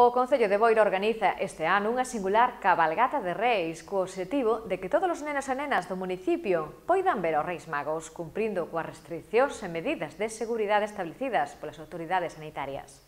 O Concello de Boiro organiza este ano unha singular cabalgata de reis co objetivo de que todos os nenos e nenas do municipio poidan ver os reis magos cumprindo coas restriccións e medidas de seguridade establecidas polas autoridades sanitarias.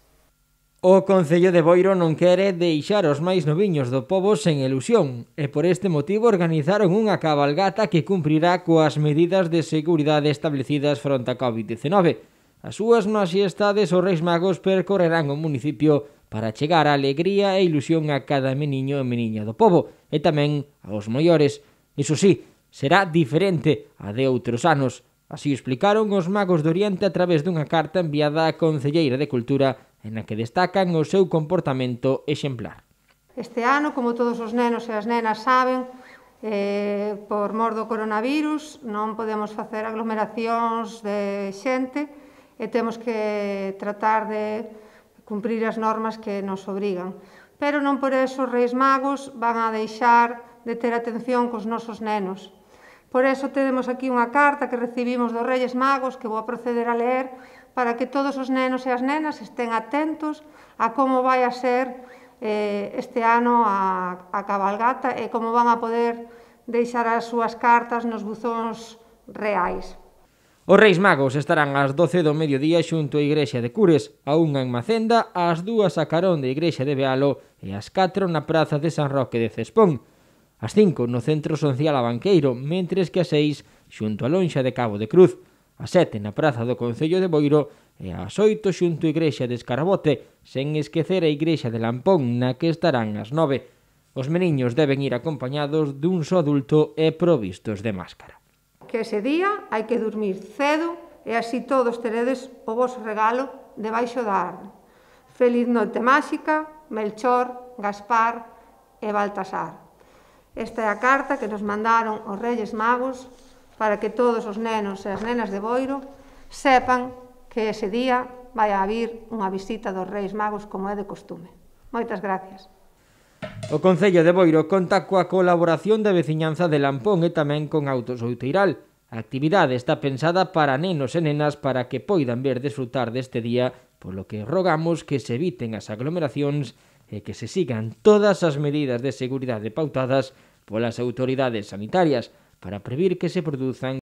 O Concello de Boiro non quere deixar os máis noviños do povo sen ilusión e por este motivo organizaron unha cabalgata que cumprirá coas medidas de seguridade establecidas fronte a COVID-19. As súas majestades os reis magos percorrerán o municipio para chegar a alegría e ilusión a cada meniño e meniña do povo e tamén aos maiores. Iso sí, será diferente a de outros anos. Así explicaron os magos do Oriente a través dunha carta enviada á Concelleira de Cultura en a que destacan o seu comportamento exemplar. Este ano, como todos os nenos e as nenas saben, eh, por mor do coronavirus non podemos facer aglomeracións de xente e temos que tratar de cumprir as normas que nos obrigan. Pero non por eso os Reis Magos van a deixar de ter atención cos nosos nenos. Por eso temos aquí unha carta que recibimos dos reis Magos que vou a proceder a ler para que todos os nenos e as nenas estén atentos a como vai a ser eh, este ano a, a cabalgata e como van a poder deixar as súas cartas nos buzóns reais. Os Reis Magos estarán ás 12 do mediodía xunto á Igrexa de Cures, a unha en Macenda, ás 2 a Carón de Igrexa de Bealo e ás 4 na Praza de San Roque de Cespón. Ás 5 no Centro Social a Banqueiro, mentres que ás 6 xunto a Lonxa de Cabo de Cruz, ás 7 na Praza do Concello de Boiro e ás 8 xunto á Igrexa de Escarabote, sen esquecer a Igrexa de Lampón, na que estarán ás 9. Os meniños deben ir acompañados dun só adulto e provistos de máscara que ese día hai que dormir cedo e así todos teredes o vos regalo debaixo da árvore. Feliz noite máxica, Melchor, Gaspar e Baltasar. Esta é a carta que nos mandaron os Reyes Magos para que todos os nenos e as nenas de Boiro sepan que ese día vai a vir unha visita dos Reis Magos como é de costume. Moitas gracias. O Concello de Boiro conta coa colaboración da veciñanza de Lampón e tamén con Autos Outeiral. A actividade está pensada para nenos e nenas para que poidan ver desfrutar deste día, polo que rogamos que se eviten as aglomeracións e que se sigan todas as medidas de seguridade pautadas polas autoridades sanitarias para prevenir que se produzan